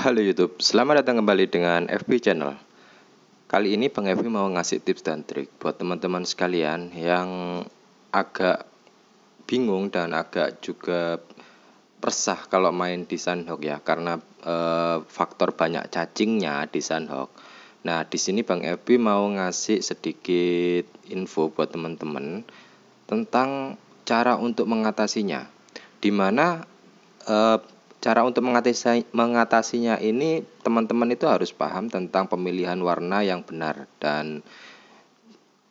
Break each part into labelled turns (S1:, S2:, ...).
S1: Halo YouTube, selamat datang kembali dengan FB Channel. Kali ini Bang FB mau ngasih tips dan trik buat teman-teman sekalian yang agak bingung dan agak juga persah kalau main di Sandhok ya, karena e, faktor banyak cacingnya di Sandhok. Nah, di sini Bang FB mau ngasih sedikit info buat teman-teman tentang cara untuk mengatasinya. Dimana e, eh, Cara untuk mengatasi, mengatasinya ini teman-teman itu harus paham tentang pemilihan warna yang benar dan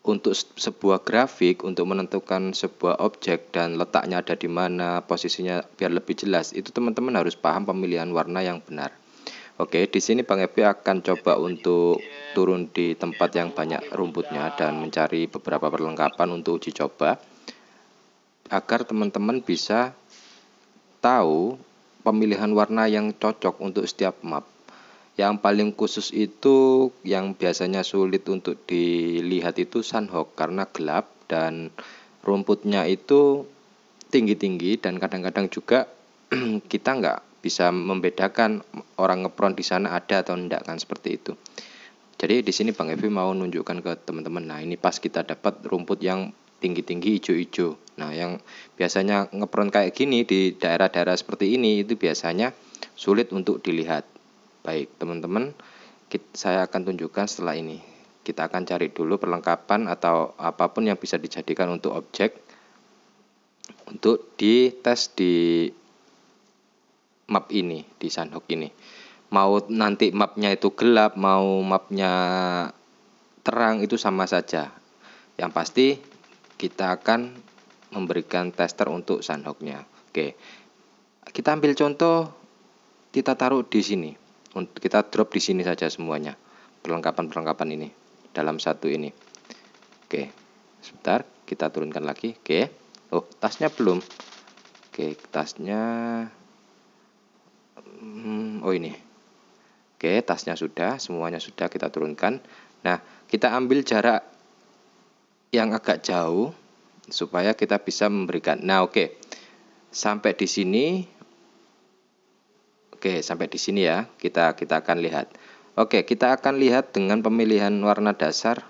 S1: untuk sebuah grafik untuk menentukan sebuah objek dan letaknya ada di mana, posisinya biar lebih jelas. Itu teman-teman harus paham pemilihan warna yang benar. Oke, di sini Bang Epi akan coba untuk turun di tempat yang banyak rumputnya dan mencari beberapa perlengkapan untuk uji coba agar teman-teman bisa tahu pemilihan warna yang cocok untuk setiap map. Yang paling khusus itu yang biasanya sulit untuk dilihat itu sunhawk karena gelap dan rumputnya itu tinggi-tinggi dan kadang-kadang juga kita nggak bisa membedakan orang ngepron di sana ada atau tidak kan seperti itu. Jadi di sini Bang Evi mau nunjukkan ke teman-teman. Nah, ini pas kita dapat rumput yang tinggi-tinggi hijau hijau. Nah, yang biasanya ngepron kayak gini di daerah-daerah seperti ini itu biasanya sulit untuk dilihat. Baik, teman-teman, saya akan tunjukkan setelah ini. Kita akan cari dulu perlengkapan atau apapun yang bisa dijadikan untuk objek untuk di tes di map ini, di sandhok ini. Mau nanti mapnya itu gelap, mau mapnya terang itu sama saja. Yang pasti kita akan memberikan tester untuk sunhooknya. Oke, kita ambil contoh, kita taruh di sini, kita drop di sini saja semuanya perlengkapan-perlengkapan ini dalam satu ini. Oke, sebentar kita turunkan lagi. Oke, oh tasnya belum. Oke, tasnya, hmm, oh ini. Oke, tasnya sudah, semuanya sudah kita turunkan. Nah, kita ambil jarak yang agak jauh supaya kita bisa memberikan. Nah, oke. Okay. Sampai di sini Oke, okay, sampai di sini ya. Kita kita akan lihat. Oke, okay, kita akan lihat dengan pemilihan warna dasar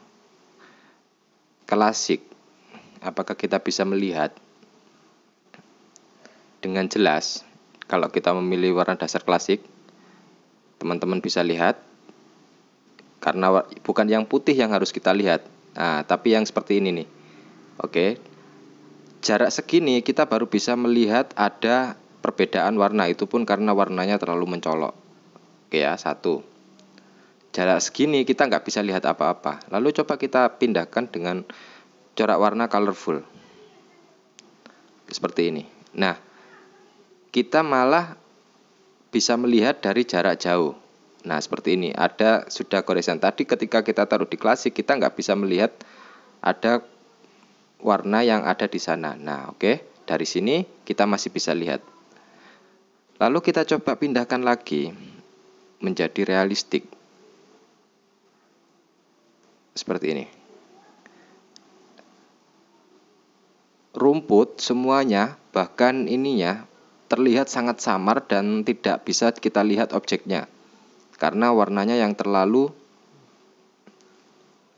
S1: klasik. Apakah kita bisa melihat dengan jelas kalau kita memilih warna dasar klasik? Teman-teman bisa lihat karena bukan yang putih yang harus kita lihat, Nah, tapi yang seperti ini nih. Oke. Jarak segini kita baru bisa melihat ada perbedaan warna itu pun karena warnanya terlalu mencolok. Oke ya, satu. Jarak segini kita nggak bisa lihat apa-apa. Lalu coba kita pindahkan dengan corak warna colorful. Seperti ini. Nah, kita malah bisa melihat dari jarak jauh. Nah seperti ini ada sudah goresan tadi ketika kita taruh di klasik kita nggak bisa melihat ada warna yang ada di sana. Nah oke okay. dari sini kita masih bisa lihat. Lalu kita coba pindahkan lagi menjadi realistik seperti ini. Rumput semuanya bahkan ininya terlihat sangat samar dan tidak bisa kita lihat objeknya karena warnanya yang terlalu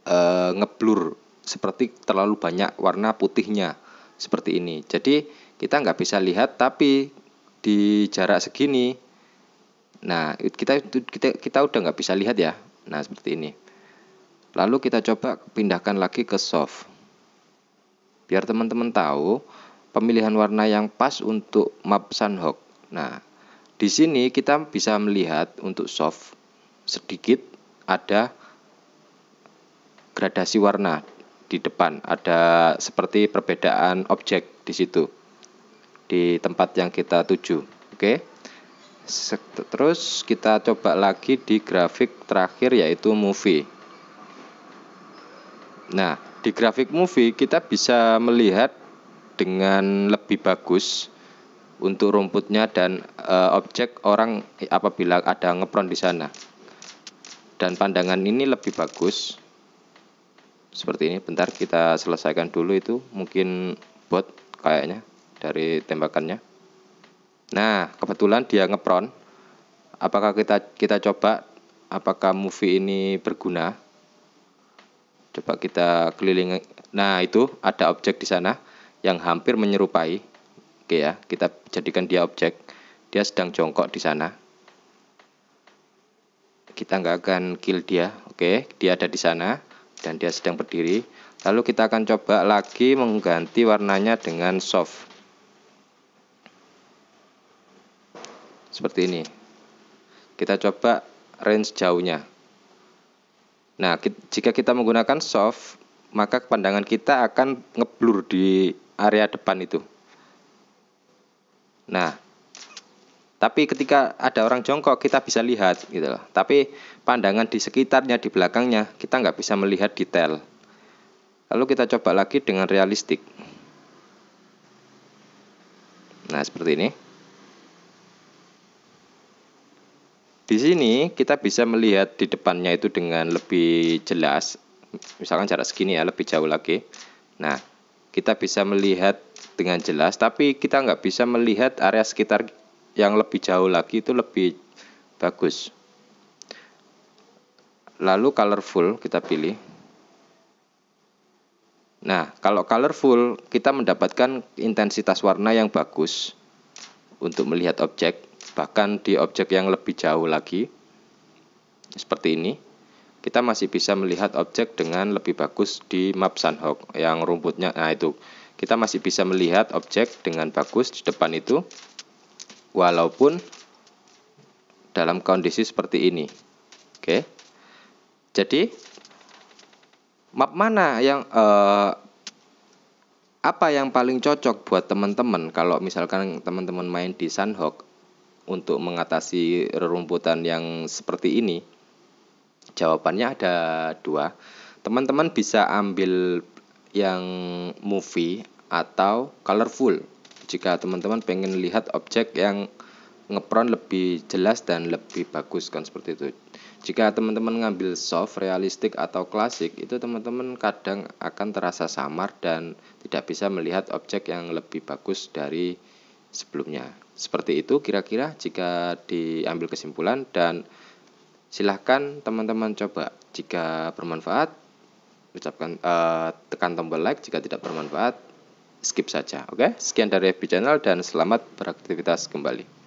S1: e, ngeblur seperti terlalu banyak warna putihnya seperti ini. Jadi kita nggak bisa lihat tapi di jarak segini nah kita kita kita udah nggak bisa lihat ya nah seperti ini lalu kita coba pindahkan lagi ke soft biar teman-teman tahu pemilihan warna yang pas untuk map sunhawk nah di sini kita bisa melihat untuk soft sedikit ada gradasi warna di depan ada seperti perbedaan objek di situ di tempat yang kita tuju oke okay. terus kita coba lagi di grafik terakhir yaitu movie nah di grafik movie kita bisa melihat dengan lebih bagus untuk rumputnya dan e, objek orang apabila ada ngepron di sana dan pandangan ini lebih bagus seperti ini bentar kita selesaikan dulu itu mungkin bot kayaknya dari tembakannya nah kebetulan dia ngepron apakah kita kita coba apakah movie ini berguna coba kita keliling nah itu ada objek di sana yang hampir menyerupai oke ya kita jadikan dia objek dia sedang jongkok di sana kita nggak akan kill dia oke dia ada di sana dan dia sedang berdiri lalu kita akan coba lagi mengganti warnanya dengan soft seperti ini kita coba range jauhnya nah jika kita menggunakan soft maka pandangan kita akan ngeblur di area depan itu nah tapi ketika ada orang jongkok kita bisa lihat gitu loh. Tapi pandangan di sekitarnya, di belakangnya kita nggak bisa melihat detail. Lalu kita coba lagi dengan realistik. Nah, seperti ini. Di sini kita bisa melihat di depannya itu dengan lebih jelas. Misalkan jarak segini ya, lebih jauh lagi. Nah, kita bisa melihat dengan jelas, tapi kita nggak bisa melihat area sekitar yang lebih jauh lagi itu lebih bagus lalu colorful kita pilih nah kalau colorful kita mendapatkan intensitas warna yang bagus untuk melihat objek bahkan di objek yang lebih jauh lagi seperti ini kita masih bisa melihat objek dengan lebih bagus di map Sunhawk yang rumputnya nah itu kita masih bisa melihat objek dengan bagus di depan itu walaupun dalam kondisi seperti ini. Oke. Jadi map mana yang eh, apa yang paling cocok buat teman-teman kalau misalkan teman-teman main di Sunhawk untuk mengatasi rerumputan yang seperti ini? Jawabannya ada dua. Teman-teman bisa ambil yang movie atau colorful jika teman-teman pengen lihat objek yang ngepron lebih jelas dan lebih bagus kan seperti itu jika teman-teman ngambil soft realistik atau klasik itu teman-teman kadang akan terasa samar dan tidak bisa melihat objek yang lebih bagus dari sebelumnya seperti itu kira-kira jika diambil kesimpulan dan silahkan teman-teman coba jika bermanfaat ucapkan uh, tekan tombol like jika tidak bermanfaat skip saja. Oke, sekian dari FB Channel dan selamat beraktivitas kembali.